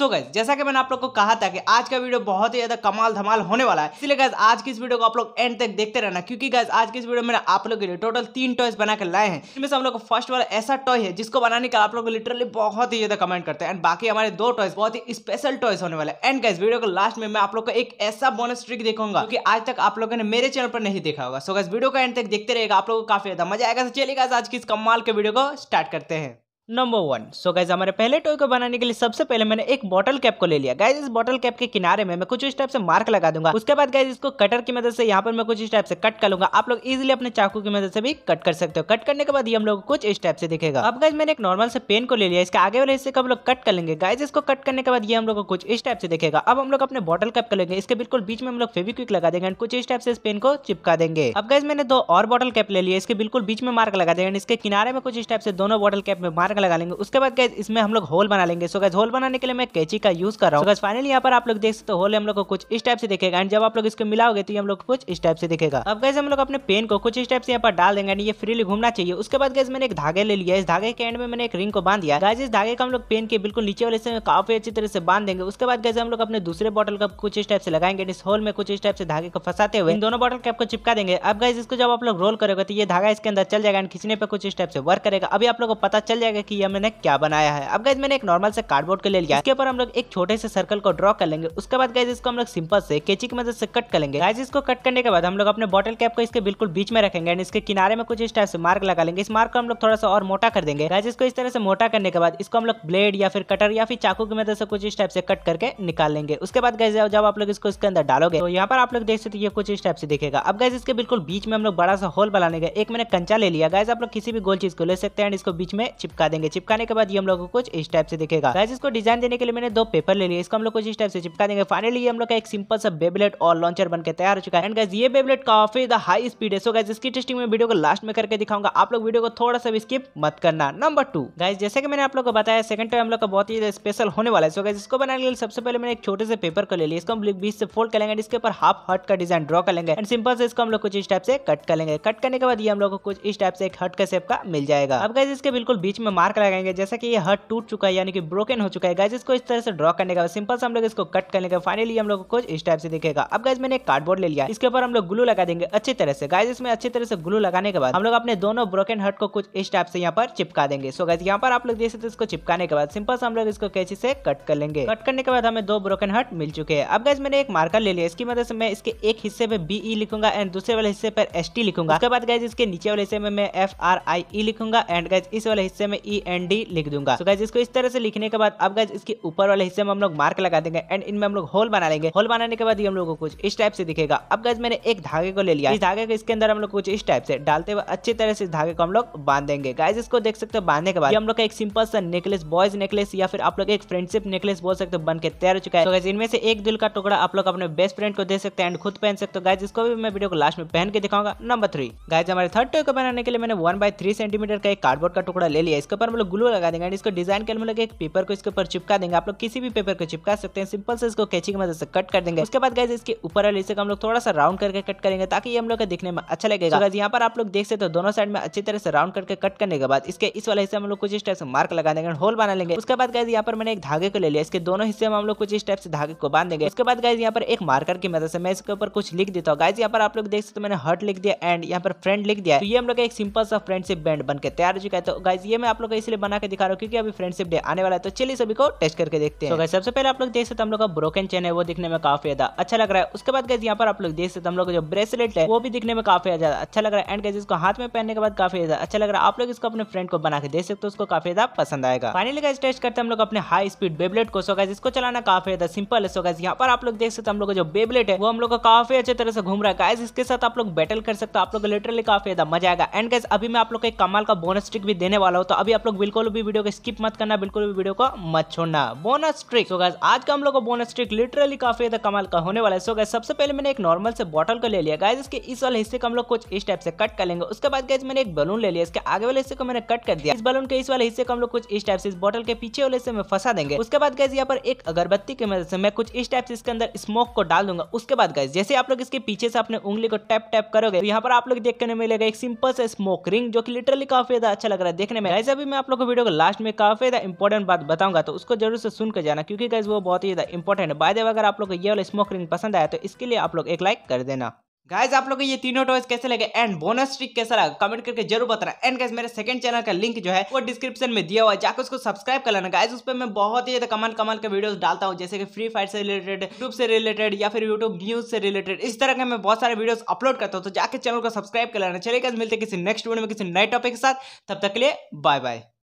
सो so gas जैसा कि मैंने आप लोग को कहा था कि आज का वीडियो बहुत ही ज्यादा कमाल धमाल होने वाला है इसलिए गैस आज की इस वीडियो को आप लोग एंड तक देखते रहना क्योंकि गैस आज की इस वीडियो में आप लोग के लिए टोटल तीन टॉयस बना कर लाए हैं इसमें से हम लोग फर्स्ट वाला ऐसा टॉय है जिसको बनाने का आप लोग लिटरली बहुत ही ज्यादा कमेंट करते हैं एंड बाकी हमारे दो टॉयस बहुत ही स्पेशल टॉयस होने वाले एंड गैस वीडियो को लास्ट में मैं आप लोग को एक ऐसा बोनस ट्रिक देखूंगा क्योंकि आज तक आप लोगों ने मेरे चैनल पर नहीं देखा होगा सो गैस वीडियो को एंड तक देखते रहेगा आप लोग को काफी ज्यादा मजा आएगा चलिए गैस आज की इस कमाल के वीडियो को स्टार्ट करते हैं नंबर वन सो गाइज हमारे पहले टॉय को बनाने के लिए सबसे पहले मैंने एक बॉटल कैप को ले लिया गाइज इस बॉटल कैप के किनारे में मैं कुछ इस टाइप से मार्क लगा दूंगा उसके बाद गाइज इसको कटर की मदद से यहाँ पर मैं कुछ इस टाइप से कट कर लूंगा आप लोग इजिली अपने चाकू की मदद से भी कट कर सकते हो कट करने के बाद ये हम लोग कुछ इस टाइप से दिखेगा अब गाइज मैंने एक नॉर्मल से पेन को ले लिया इसके आगे वाले हिस्से को हम लोग कट कर लेंगे गाइज इसको कट करने के बाद ये हम लोग कुछ इस टाइप से दिखेगा अब हम लोग अपने बॉटल कैप कर लेंगे इसके बिल्कुल बीच में हम लोग फेविक्विक लगा देंगे कुछ इस टाइप से इस पेन को चिपका देंगे अब गाइज मैंने दो और बॉटल कैप ले लिया इसके बिल्कुल बीच में मार्क लगा देंगे इसके किनारे में कुछ इस टाइप से दोनों बॉटल कैप में मार्क के लगा लेंगे उसके बाद गैस इसमें हम लोग होल बना लेंगे सो गैस होल बनाने के लिए मैं कैची का यूज कर रहा हूँ so फाइनली यहाँ पर आप लोग देख सकते हो होल हम लोग को कुछ इस टाइप से दिखेगा एंड जब आप लोग इसको मिलाओगे तो हम लोग कुछ इस टाइप से दिखेगा अब गैस हम लोग अपने पेन को कुछ इस टाइप से यहाँ पर डाल देंगे ये फ्रीली घूमना चाहिए उसके बाद गैस मैंने एक धागे ले लिया इस धागे के एंड में मैंने एक रिंग को बांध दिया गैस इस धागे का हम लोग पेन के बिल्कुल नीचे वाले से काफी अच्छी तरह से बांध देंगे उसके बाद गैस हम लोग अपने दूसरे बॉटल का कुछ इस टाइप से लगाएंगे इस होल में कुछ इस टाइप से धागे को फंसाते हुए इन दोनों बॉटल कैप को चिपका देंगे अब गैस इसको जब आप लोग रोल करोगे तो ये धागा इसके अंदर चल जाएगा एंड खींचने पर कुछ इस टाइप से वर्क करेगा अभी आप लोग को पता चल जाएगा देखेगा कि यह मैंने क्या बनाया है अब गैस मैंने एक नॉर्मल से कार्डबोर्ड को ले लिया इसके ऊपर हम लोग एक छोटे से सर्कल को ड्रॉ कर लेंगे उसके बाद गैस इसको हम लोग सिंपल से कैची की मदद से कट करेंगे लेंगे गैस इसको कट करने के बाद हम लोग अपने बॉटल कैप को इसके बिल्कुल बीच में रखेंगे एंड इसके किनारे में कुछ इस टाइप से मार्क लगा लेंगे इस मार्क को हम लोग थोड़ा सा और मोटा कर देंगे गैस इसको इस तरह से मोटा करने के बाद इसको हम लोग ब्लेड या फिर कटर या फिर चाकू की मदद से कुछ इस टाइप से कट करके निकाल लेंगे उसके बाद गैस जब आप लोग इसको इसके अंदर डालोगे तो यहाँ पर आप लोग देख सकते ये कुछ इस टाइप से दिखेगा अब गैस इसके बिल्कुल बीच में हम लोग बड़ा सा होल बनाने का एक मैंने कंचा ले लिया गैस आप लोग किसी भी गोल चीज को ले सकते हैं इसको बीच में चिपका चिपका देंगे चिपकाने के बाद ये हम लोग को कुछ इस टाइप से दिखेगा गाइस इसको डिजाइन देने के लिए मैंने दो पेपर ले लिया इसको हम लोग कुछ इस टाइप से चिपका देंगे फाइनली हम लोग का एक सिंपल सा बेबलेट और लॉन्चर बनकर तैयार हो चुका है एंड गाइस ये बेबलेट काफी द हाई स्पीड है सो गाइस इसकी टेस्टिंग में वीडियो को लास्ट में करके दिखाऊंगा आप लोग वीडियो को थोड़ा सा स्किप मत करना नंबर टू गाइस जैसे कि मैंने आप लोग को बताया सेकंड टाइम हम लोग का बहुत ही स्पेशल होने वाला है सो गाइस इसको बनाने के लिए सबसे पहले मैंने एक छोटे से पेपर को ले लिया इसको हम लोग बीच से फोल्ड करेंगे इसके ऊपर हाफ हट का डिजाइन ड्रॉ कर लेंगे एंड सिंपल से इसको हम लोग कुछ इस टाइप से कट कर लेंगे कट करने के बाद ये हम लोग को कुछ इस टाइप से एक हट का शेप का मिल जाएगा अब गाइस इसके बिल्कुल बीच में मार्क लगाएंगे जैसा कि ये हट टूट चुका है यानी कि ब्रोकन हो चुका है गाइज इसको इस तरह से ड्रॉ करने का सिंपल से हम लोग इसको कट करने का फाइनली हम लोग कुछ इस टाइप से दिखेगा अब गाइज मैंने एक कार्डबोर्ड ले लिया इसके ऊपर हम लोग ग्लू लगा देंगे अच्छी तरह से गाइज इसमें अच्छी तरह से ग्लू लगाने के बाद हम लोग अपने दोनों ब्रोकन हट को कुछ इस टाइप से यहाँ पर चिपका देंगे सो गाइज यहाँ पर आप लोग देख सकते इसको चिपकाने के बाद सिंपल से हम लोग इसको कैसे से कट कर लेंगे कट करने के बाद हमें दो ब्रोकन हट मिल चुके हैं अब गाइज मैंने एक मार्कर ले लिया इसकी मदद से मैं इसके एक हिस्से में बीई e लिखूंगा एंड दूसरे वाले हिस्से पर एस लिखूंगा उसके बाद गाइज इसके नीचे वाले हिस्से में मैं एफ आर आई ई लिखूंगा एंड गाइज इस वाले हिस्से में e ई एन डी लिख दूंगा तो गाइज इसको इस तरह से लिखने के बाद अब गाइज इसके ऊपर वाले हिस्से में हम लोग मार्क लगा देंगे एंड इनमें हम लोग होल बना लेंगे होल बनाने के बाद हम लोग को कुछ इस टाइप से दिखेगा अब गाइज मैंने एक धागे को ले लिया इस धागे को इसके अंदर हम लोग कुछ इस टाइप से डालते हुए अच्छी तरह से इस धागे को हम लोग बांध देंगे गाइज इसको देख सकते हो बांधने के बाद हम लोग का एक सिंपल सा नेकलेस बॉयज नेकलेस या फिर आप लोग एक फ्रेंडशिप नेकलेस बोल सकते हो बन के तैयार हो चुका है तो गैस इनमें से एक दिल का टुकड़ा आप लोग अपने बेस्ट फ्रेंड को दे सकते हैं एंड खुद पहन सकते हो गाइज इसको भी मैं वीडियो को लास्ट में पहन के दिखाऊंगा नंबर थ्री गाइज हमारे थर्ड टॉय को बनाने के लिए मैंने वन बाय थ्री सेंटीमीटर का एक कार्डबोर्ड का टुकड़ा ले लिया इसको ऊपर हम लोग ग्लू लगा देंगे एंड इसको डिजाइन के हम लोग एक पेपर को इसके ऊपर चिपका देंगे आप लोग किसी भी पेपर को चिपका सकते हैं सिंपल से इसको कैची की मदद से कट कर देंगे उसके बाद गाइज इसके ऊपर वाले इसे हम लोग थोड़ा सा राउंड करके कट करेंगे ताकि हम लोग देखने दिखने में अच्छा लगेगा अगर यहाँ पर आप लोग देख सकते दोनों साइड में अच्छी तरह से राउंड करके कट करने के बाद इसके इस वाले हिस्से हम लोग कुछ इस टाइप से मार्क लगा देंगे होल बना लेंगे उसके बाद गाइज यहाँ पर मैंने एक धागे को ले लिया इसके दोनों हिस्से में हम लोग कुछ इस टाइप से धागे को बांध देंगे उसके बाद गाइज यहाँ पर एक मार्कर की मदद से मैं इसके ऊपर कुछ लिख देता हूँ गाइज यहाँ पर आप लोग देख सकते मैंने हट लिख दिया एंड यहाँ पर फ्रेंड लिख दिया तो ये हम लोग एक सिंपल सा फ्रेंड से बैंड बनकर तैयार हो चुका है तो गाइज ये मैं आप लोग लोग तो इसलिए बना के दिखा रहा हूँ क्योंकि अभी फ्रेंडशिप डे आने वाला है तो चलिए सभी को टेस्ट करके देखते हैं so सबसे पहले आप लोग देख सकते हम लोग का ब्रोकन चेन है वो दिखने में काफी ज्यादा अच्छा लग रहा है उसके बाद गैस यहाँ पर आप लोग देख सकते हम लोग जो ब्रेसलेट है वो भी दिखने में काफी ज्यादा अच्छा लग रहा है एंड गैस इसको हाथ में पहनने के बाद काफी ज्यादा अच्छा लग रहा है आप लोग इसको अपने फ्रेंड को बना के दे सकते उसको काफी ज्यादा पसंद आएगा फाइनली गैस टेस्ट करते हम लोग अपने हाई स्पीड बेबलेट को सो गैस इसको चलाना काफी ज्यादा सिंपल है सो गैस यहाँ पर आप लोग देख सकते हम लोग जो बेबलेट है वो हम लोग का काफी अच्छे तरह से घूम रहा है गैस इसके साथ आप लोग बैटल कर सकते हो आप लोग लिटरली काफी ज्यादा मजा आएगा एंड गैस अभी मैं आप लोग को एक कमाल का बोनस ट्रिक भी देने वाला हूँ तो अभी आप लोग बिल्कुल भी वीडियो को स्किप मत करना बिल्कुल भी वीडियो को मत छोड़ना बोनस ट्रिक सो गैस आज का हम लोग का बोनस ट्रिक लिटरली काफी ज्यादा कमाल का होने वाला है सो गैस सबसे पहले मैंने एक नॉर्मल से बॉटल को ले लिया गाइस इसके इस वाले हिस्से को हम लोग कुछ इस टाइप से कट कर लेंगे उसके बाद गैस मैंने एक बलून ले लिया इसके आगे वाले हिस्से को मैंने कट कर दिया इस बलून के इस वाले हिस्से को हम लोग कुछ इस टाइप से इस बॉटल के पीछे वाले हिस्से में फंसा देंगे उसके बाद गैस यहाँ पर एक अगरबत्ती की मदद से मैं कुछ इस टाइप से इसके अंदर स्मोक को डाल दूंगा उसके बाद गैस जैसे आप लोग इसके पीछे से अपने उंगली को टैप टैप करोगे तो यहाँ पर आप लोग देखने मिलेगा एक सिंपल सा स्मोक रिंग जो की लिटरली काफी ज्यादा अच्छा लग रहा है देखने में ऐसे अभी मैं आप लोग को वीडियो को लास्ट में काफ़ी ज़्यादा इंपॉर्टेंट बात बताऊंगा तो उसको जरूर से सुन जाना क्योंकि गाइज वो बहुत ही ज़्यादा इंपॉर्टेंट है बाय द अगर आप लोग को ये वाला स्मोक रिंग पसंद आया तो इसके लिए आप लोग एक लाइक कर देना गाइज आप लोगों को ये तीनों टॉयज कैसे लगे एंड बोनस ट्रिक कैसा लगा कमेंट करके जरूर बताना एंड गाइज मेरे सेकंड चैनल का लिंक जो है वो डिस्क्रिप्शन में दिया हुआ है जाकर उसको सब्सक्राइब कर लेना गाइज उस पर मैं बहुत ही ज्यादा कमाल कमाल के वीडियोस डालता हूँ जैसे कि फ्री फायर से रिलेटेड यूट्यूब से रिलेटेड या फिर यूट्यूब न्यूज से रिलेटेड इस तरह के मैं बहुत सारे वीडियो अपलोड करता हूँ तो जाकर चैनल को सब्सक्राइब कर लेना चलिए गाइज मिलते किसी नेक्स्ट वीडियो में किसी नए टॉपिक के साथ तब तक के लिए बाय बाय